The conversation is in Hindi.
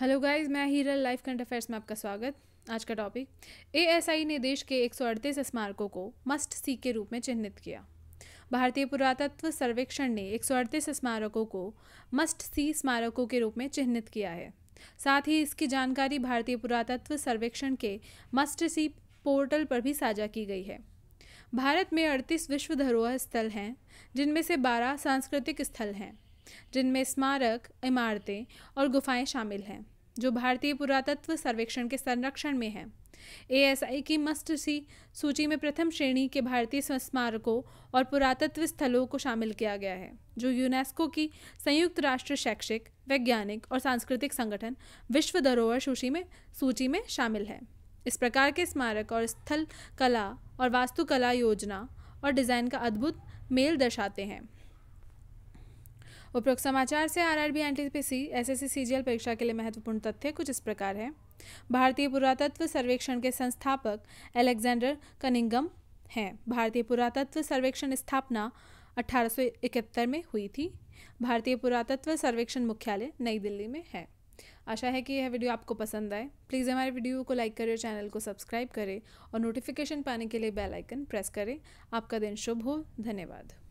हेलो गाइस मैं हीरल लाइफ करंट अफेयर्स में आपका स्वागत आज का टॉपिक एएसआई ने देश के एक स्मारकों को मस्ट सी के रूप में चिन्हित किया भारतीय पुरातत्व सर्वेक्षण ने एक स्मारकों को मस्ट सी स्मारकों के रूप में चिन्हित किया है साथ ही इसकी जानकारी भारतीय पुरातत्व सर्वेक्षण के मस्ट सी पोर्टल पर भी साझा की गई है भारत में अड़तीस विश्व धरोहर स्थल हैं जिनमें से बारह सांस्कृतिक स्थल हैं जिनमें स्मारक इमारतें और गुफाएं शामिल हैं जो भारतीय पुरातत्व सर्वेक्षण के संरक्षण में हैं आई की मस्ट सी सूची में प्रथम श्रेणी के भारतीय स्मारकों और पुरातत्व स्थलों को शामिल किया गया है जो यूनेस्को की संयुक्त राष्ट्र शैक्षिक वैज्ञानिक और सांस्कृतिक संगठन विश्व धरोहर सूची में सूची में शामिल है इस प्रकार के स्मारक और स्थल कला और वास्तुकला योजना और डिज़ाइन का अद्भुत मेल दर्शाते हैं उपरोक्त समाचार से R R B N T P C S S C C G L परीक्षा के लिए महत्वपूर्ण तथ्य कुछ इस प्रकार है भारतीय पुरातत्व सर्वेक्षण के संस्थापक एलेक्जेंडर कनिंगम हैं भारतीय पुरातत्व सर्वेक्षण स्थापना 1871 में हुई थी भारतीय पुरातत्व सर्वेक्षण मुख्यालय नई दिल्ली में है आशा है कि यह वीडियो आपको पसंद आए प्लीज़ हमारे वीडियो को लाइक करें और चैनल को सब्सक्राइब करें और नोटिफिकेशन पाने के लिए बेल आइकन प्रेस करें आपका दिन शुभ हो धन्यवाद